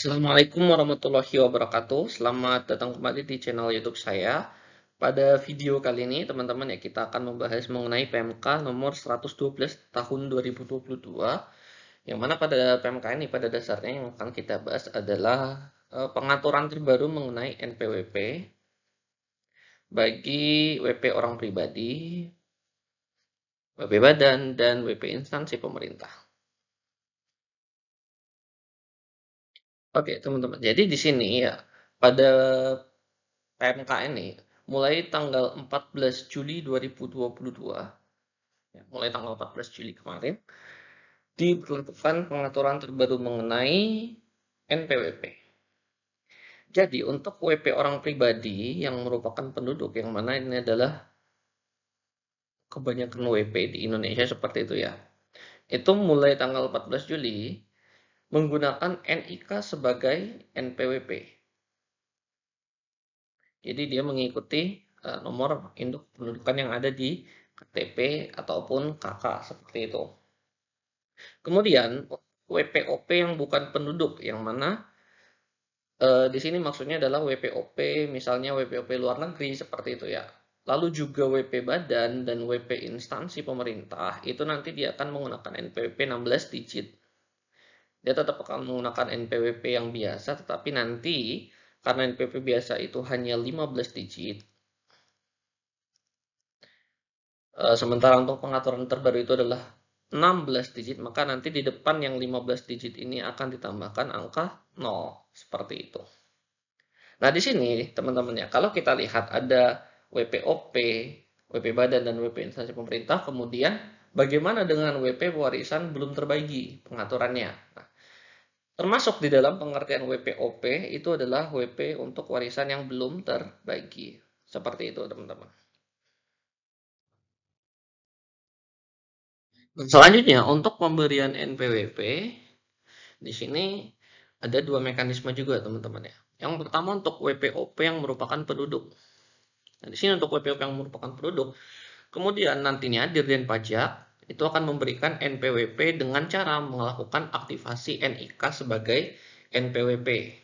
Assalamualaikum warahmatullahi wabarakatuh. Selamat datang kembali di channel YouTube saya. Pada video kali ini, teman-teman ya kita akan membahas mengenai PMK nomor 112 tahun 2022. Yang mana pada PMK ini pada dasarnya yang akan kita bahas adalah eh, pengaturan terbaru mengenai NPWP bagi WP orang pribadi, WP badan dan WP instansi pemerintah. Oke, teman-teman. Jadi di sini ya, pada PMK ini mulai tanggal 14 Juli 2022. Ya, mulai tanggal 14 Juli kemarin diberlakukan pengaturan terbaru mengenai NPWP. Jadi untuk WP orang pribadi yang merupakan penduduk yang mana ini adalah kebanyakan WP di Indonesia seperti itu ya. Itu mulai tanggal 14 Juli menggunakan NIK sebagai NPWP. Jadi dia mengikuti eh, nomor induk pendudukan yang ada di KTP ataupun KK seperti itu. Kemudian WPOP yang bukan penduduk yang mana eh, di sini maksudnya adalah WPOP misalnya WPOP luar negeri seperti itu ya. Lalu juga WP badan dan WP instansi pemerintah itu nanti dia akan menggunakan NPWP 16 digit dia tetap akan menggunakan NPWP yang biasa, tetapi nanti karena NPWP biasa itu hanya 15 digit, eh, sementara untuk pengaturan terbaru itu adalah 16 digit, maka nanti di depan yang 15 digit ini akan ditambahkan angka 0, seperti itu. Nah, di sini teman-teman ya, kalau kita lihat ada WPOP, WP badan dan WP instansi pemerintah, kemudian bagaimana dengan WP warisan belum terbagi pengaturannya? Nah, Termasuk di dalam pengertian WPOP itu adalah WP untuk warisan yang belum terbagi. Seperti itu teman-teman. Selanjutnya untuk pemberian NPWP di sini ada dua mekanisme juga teman-teman ya. Yang pertama untuk WPOP yang merupakan penduduk. Nah, di sini untuk WPOP yang merupakan penduduk, kemudian nantinya Dirjen Pajak itu akan memberikan NPWP dengan cara melakukan aktivasi NIK sebagai NPWP.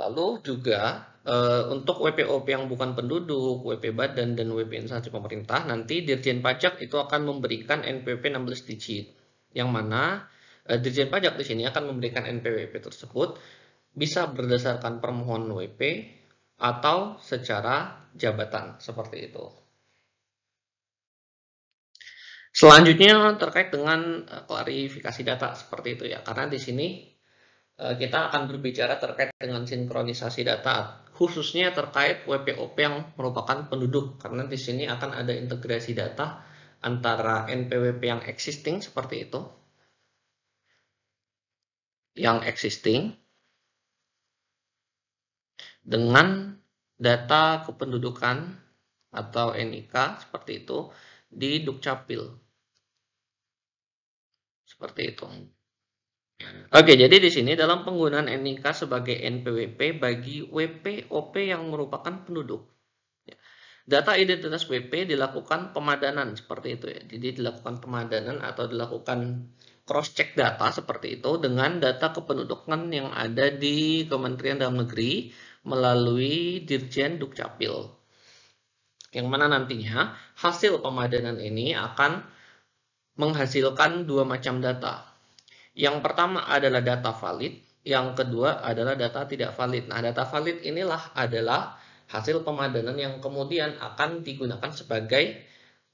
Lalu juga eh, untuk WPOP yang bukan penduduk, WP badan, dan WP instansi pemerintah, nanti Dirjen Pajak itu akan memberikan NPWP 16 digit. Yang mana eh, Dirjen Pajak di sini akan memberikan NPWP tersebut bisa berdasarkan permohonan WP atau secara jabatan, seperti itu. Selanjutnya terkait dengan eh, klarifikasi data seperti itu ya, karena di sini eh, kita akan berbicara terkait dengan sinkronisasi data, khususnya terkait WPOP yang merupakan penduduk, karena di sini akan ada integrasi data antara NPWP yang existing seperti itu, yang existing, dengan data kependudukan atau NIK seperti itu di Dukcapil seperti itu. Oke, jadi di sini dalam penggunaan NIK sebagai NPWP bagi WP OP yang merupakan penduduk. Ya. Data identitas WP dilakukan pemadanan seperti itu ya. Jadi dilakukan pemadanan atau dilakukan cross check data seperti itu dengan data kependudukan yang ada di Kementerian Dalam Negeri melalui Dirjen Dukcapil. Yang mana nantinya hasil pemadanan ini akan menghasilkan dua macam data. Yang pertama adalah data valid, yang kedua adalah data tidak valid. Nah, data valid inilah adalah hasil pemadanan yang kemudian akan digunakan sebagai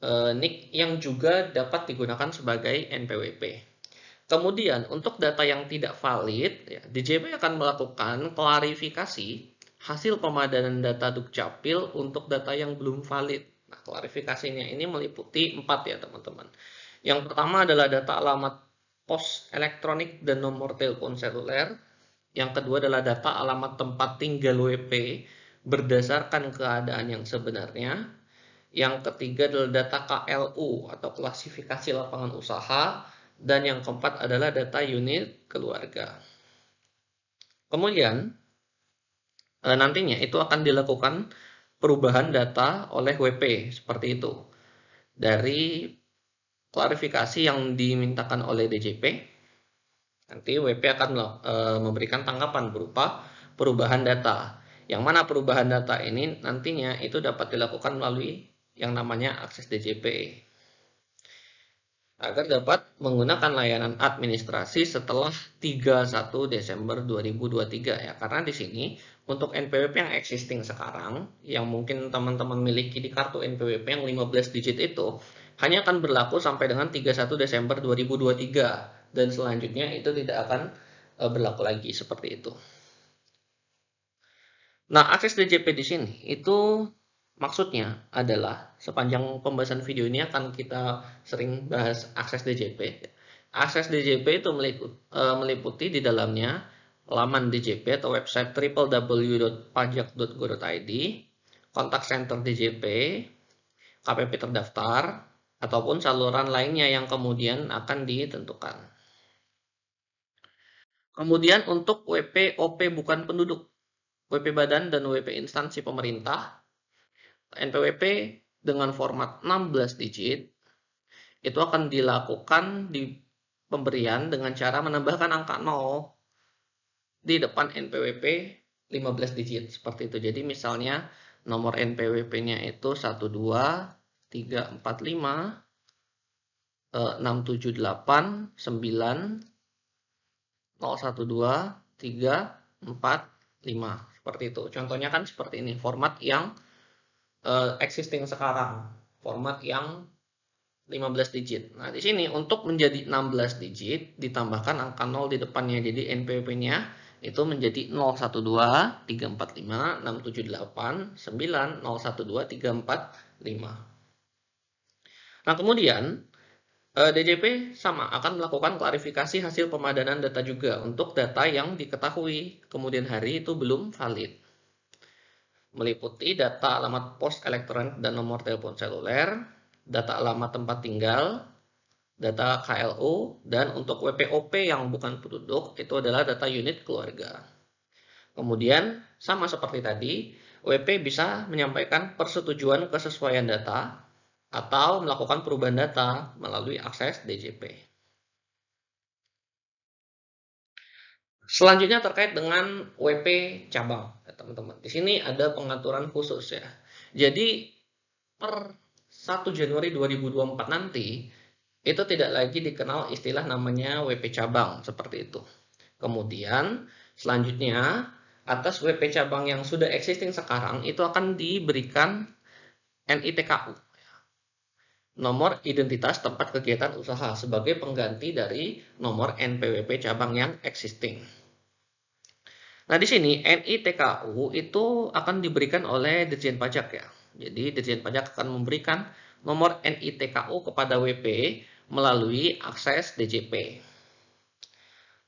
e, eh, NIK yang juga dapat digunakan sebagai NPWP. Kemudian, untuk data yang tidak valid, ya, DJP akan melakukan klarifikasi hasil pemadanan data Dukcapil untuk data yang belum valid. Nah, klarifikasinya ini meliputi empat ya, teman-teman. Yang pertama adalah data alamat pos elektronik dan nomor telepon seluler. Yang kedua adalah data alamat tempat tinggal WP berdasarkan keadaan yang sebenarnya. Yang ketiga adalah data KLU atau klasifikasi lapangan usaha. Dan yang keempat adalah data unit keluarga. Kemudian, eh, nantinya itu akan dilakukan perubahan data oleh WP seperti itu. Dari klarifikasi yang dimintakan oleh DJP, nanti WP akan e, memberikan tanggapan berupa perubahan data. Yang mana perubahan data ini nantinya itu dapat dilakukan melalui yang namanya akses DJP agar dapat menggunakan layanan administrasi setelah 31 Desember 2023 ya. Karena di sini untuk NPWP yang existing sekarang yang mungkin teman-teman miliki di kartu NPWP yang 15 digit itu hanya akan berlaku sampai dengan 31 Desember 2023 dan selanjutnya itu tidak akan eh, berlaku lagi seperti itu. Nah, akses DJP di sini itu maksudnya adalah sepanjang pembahasan video ini akan kita sering bahas akses DJP. Akses DJP itu eh, meliputi, di dalamnya laman DJP atau website www.pajak.go.id, kontak center DJP, KPP terdaftar, ataupun saluran lainnya yang kemudian akan ditentukan. Kemudian untuk WP OP bukan penduduk, WP badan dan WP instansi pemerintah, NPWP dengan format 16 digit itu akan dilakukan di pemberian dengan cara menambahkan angka 0 di depan NPWP 15 digit seperti itu. Jadi misalnya nomor NPWP-nya itu 12 3, 4, 5, 6, 7, 8, 9, 0, 1, 2, 3, 4, 5. Seperti itu. Contohnya kan seperti ini. Format yang uh, existing sekarang. Format yang 15 digit. Nah, di sini untuk menjadi 16 digit, ditambahkan angka 0 di depannya. Jadi NPP-nya itu menjadi 0, 1, 2, 3, 4, 5, 6, 7, 8, 9, 0, 1, 2, 3, 4, 5. Nah, kemudian eh, DJP sama akan melakukan klarifikasi hasil pemadanan data juga untuk data yang diketahui kemudian hari itu belum valid. Meliputi data alamat pos elektronik dan nomor telepon seluler, data alamat tempat tinggal, data KLU, dan untuk WPOP yang bukan penduduk itu adalah data unit keluarga. Kemudian, sama seperti tadi, WP bisa menyampaikan persetujuan kesesuaian data atau melakukan perubahan data melalui akses DJP. Selanjutnya terkait dengan WP cabang, teman ya, teman-teman. Di sini ada pengaturan khusus ya. Jadi per 1 Januari 2024 nanti itu tidak lagi dikenal istilah namanya WP cabang seperti itu. Kemudian selanjutnya atas WP cabang yang sudah existing sekarang itu akan diberikan NITKU nomor identitas tempat kegiatan usaha sebagai pengganti dari nomor NPWP cabang yang existing. Nah, di sini NITKU itu akan diberikan oleh Dirjen Pajak ya. Jadi, Dirjen Pajak akan memberikan nomor NITKU kepada WP melalui akses DJP.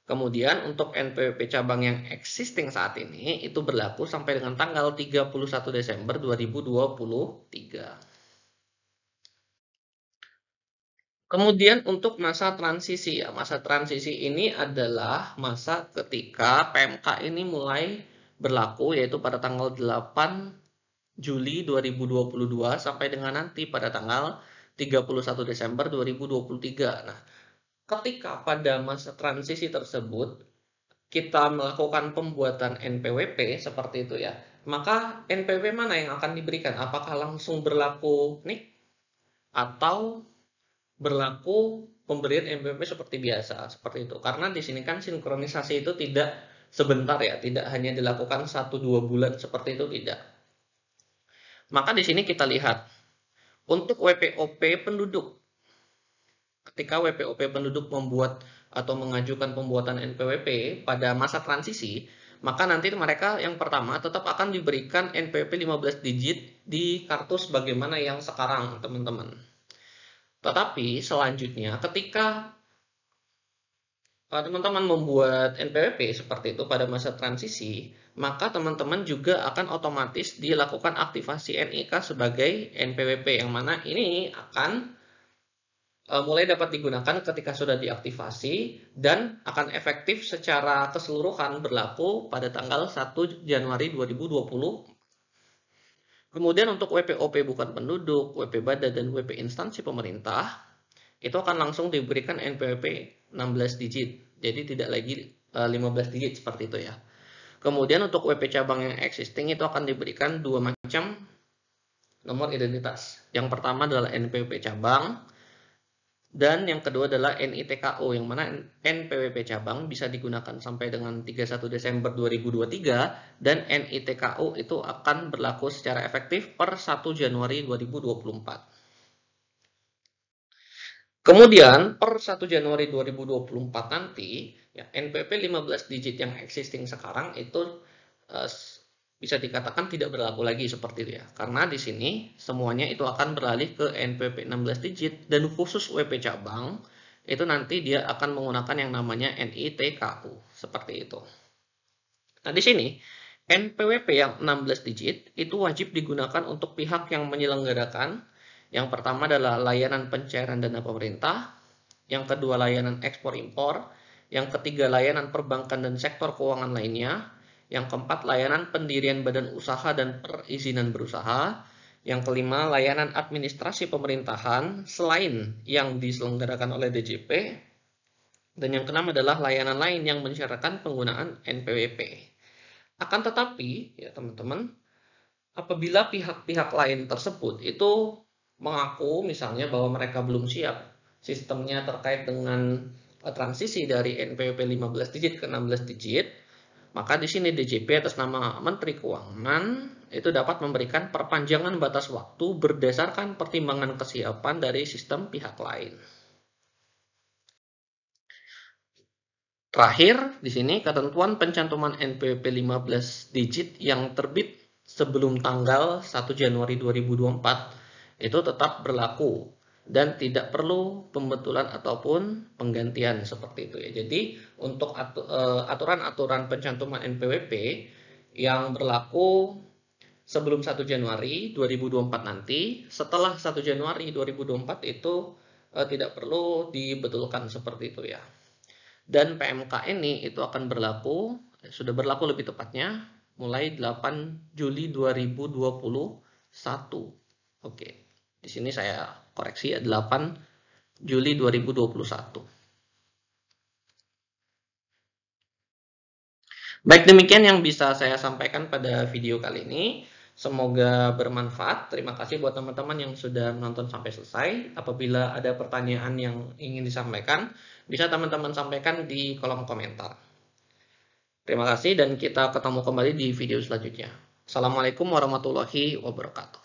Kemudian untuk NPWP cabang yang existing saat ini itu berlaku sampai dengan tanggal 31 Desember 2023. Kemudian untuk masa transisi ya, masa transisi ini adalah masa ketika PMK ini mulai berlaku yaitu pada tanggal 8 Juli 2022 sampai dengan nanti pada tanggal 31 Desember 2023. Nah, ketika pada masa transisi tersebut kita melakukan pembuatan NPWP seperti itu ya, maka NPWP mana yang akan diberikan? Apakah langsung berlaku nih atau berlaku pemberian MPP seperti biasa, seperti itu. Karena di sini kan sinkronisasi itu tidak sebentar ya, tidak hanya dilakukan 1-2 bulan seperti itu, tidak. Maka di sini kita lihat, untuk WPOP penduduk, ketika WPOP penduduk membuat atau mengajukan pembuatan NPWP pada masa transisi, maka nanti mereka yang pertama tetap akan diberikan NPWP 15 digit di kartu sebagaimana yang sekarang, teman-teman. Tetapi selanjutnya ketika eh, teman-teman membuat NPWP seperti itu pada masa transisi, maka teman-teman juga akan otomatis dilakukan aktivasi NIK sebagai NPWP yang mana ini akan eh, mulai dapat digunakan ketika sudah diaktivasi dan akan efektif secara keseluruhan berlaku pada tanggal 1 Januari 2020. Kemudian untuk WPOP bukan penduduk, WP badan, dan WP instansi pemerintah, itu akan langsung diberikan NPWP 16 digit. Jadi tidak lagi 15 eh, digit seperti itu ya. Kemudian untuk WP cabang yang existing itu akan diberikan dua macam nomor identitas. Yang pertama adalah NPWP cabang, dan yang kedua adalah NITKO, yang mana NPWP cabang bisa digunakan sampai dengan 31 Desember 2023, dan NITKO itu akan berlaku secara efektif per 1 Januari 2024. Kemudian per 1 Januari 2024 nanti ya NPP 15 digit yang existing sekarang itu uh, bisa dikatakan tidak berlaku lagi seperti itu ya. Karena di sini semuanya itu akan beralih ke NPP 16 digit dan khusus WP cabang itu nanti dia akan menggunakan yang namanya NITKU seperti itu. Nah di sini NPWP yang 16 digit itu wajib digunakan untuk pihak yang menyelenggarakan yang pertama adalah layanan pencairan dana pemerintah, yang kedua layanan ekspor impor, yang ketiga layanan perbankan dan sektor keuangan lainnya, yang keempat, layanan pendirian badan usaha dan perizinan berusaha. Yang kelima, layanan administrasi pemerintahan selain yang diselenggarakan oleh DJP. Dan yang keenam adalah layanan lain yang mensyaratkan penggunaan NPWP. Akan tetapi, ya teman-teman, apabila pihak-pihak lain tersebut itu mengaku misalnya bahwa mereka belum siap, sistemnya terkait dengan eh, transisi dari NPWP 15 digit ke 16 digit, maka di sini DJP atas nama Menteri Keuangan itu dapat memberikan perpanjangan batas waktu berdasarkan pertimbangan kesiapan dari sistem pihak lain. Terakhir, di sini ketentuan pencantuman NPWP 15 digit yang terbit sebelum tanggal 1 Januari 2024 itu tetap berlaku dan tidak perlu pembetulan ataupun penggantian seperti itu ya. Jadi untuk e, aturan-aturan pencantuman NPWP yang berlaku sebelum 1 Januari 2024 nanti, setelah 1 Januari 2024 itu e, tidak perlu dibetulkan seperti itu ya. Dan PMK ini itu akan berlaku, sudah berlaku lebih tepatnya, mulai 8 Juli 2021. Oke, di sini saya koreksi 8 ya, Juli 2021. Baik demikian yang bisa saya sampaikan pada video kali ini. Semoga bermanfaat. Terima kasih buat teman-teman yang sudah menonton sampai selesai. Apabila ada pertanyaan yang ingin disampaikan, bisa teman-teman sampaikan di kolom komentar. Terima kasih dan kita ketemu kembali di video selanjutnya. Assalamualaikum warahmatullahi wabarakatuh.